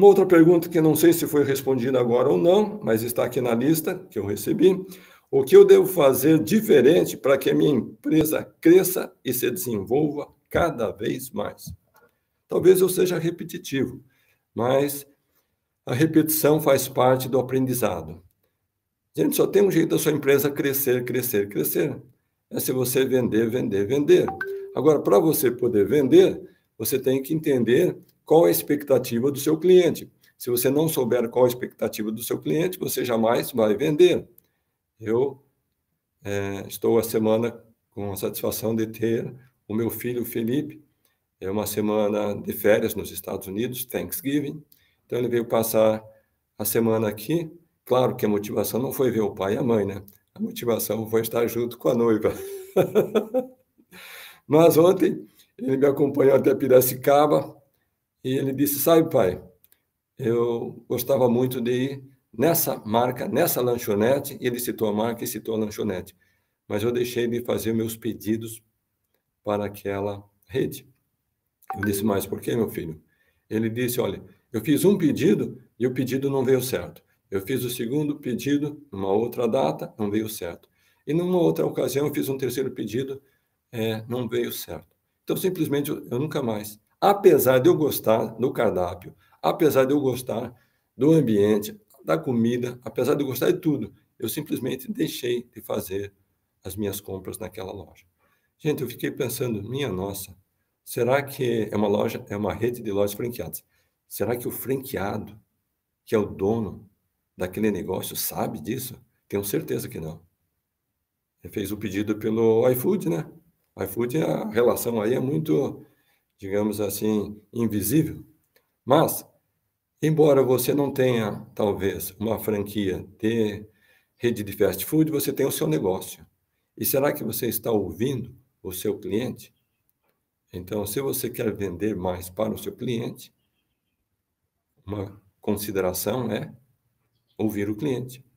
Uma outra pergunta que não sei se foi respondida agora ou não, mas está aqui na lista que eu recebi. O que eu devo fazer diferente para que a minha empresa cresça e se desenvolva cada vez mais? Talvez eu seja repetitivo, mas a repetição faz parte do aprendizado. Gente, só tem um jeito da sua empresa crescer, crescer, crescer. É se você vender, vender, vender. Agora, para você poder vender, você tem que entender qual a expectativa do seu cliente. Se você não souber qual a expectativa do seu cliente, você jamais vai vender. Eu é, estou a semana com a satisfação de ter o meu filho Felipe, é uma semana de férias nos Estados Unidos, Thanksgiving. Então ele veio passar a semana aqui. Claro que a motivação não foi ver o pai e a mãe, né? A motivação foi estar junto com a noiva. Mas ontem ele me acompanhou até Piracicaba, e ele disse: Sabe, pai, eu gostava muito de ir nessa marca, nessa lanchonete. E ele citou a marca e citou a lanchonete. Mas eu deixei de fazer meus pedidos para aquela rede. Eu disse: Mas por que, meu filho? Ele disse: Olha, eu fiz um pedido e o pedido não veio certo. Eu fiz o segundo pedido numa outra data, não veio certo. E numa outra ocasião eu fiz um terceiro pedido, é, não veio certo. Então simplesmente eu, eu nunca mais apesar de eu gostar do cardápio, apesar de eu gostar do ambiente, da comida, apesar de eu gostar de tudo, eu simplesmente deixei de fazer as minhas compras naquela loja. Gente, eu fiquei pensando, minha nossa, será que é uma loja, é uma rede de lojas franqueadas? Será que o franqueado, que é o dono daquele negócio, sabe disso? Tenho certeza que não. Ele fez o pedido pelo iFood, né? iFood, a relação aí é muito digamos assim, invisível. Mas, embora você não tenha, talvez, uma franquia de rede de fast food, você tem o seu negócio. E será que você está ouvindo o seu cliente? Então, se você quer vender mais para o seu cliente, uma consideração é ouvir o cliente.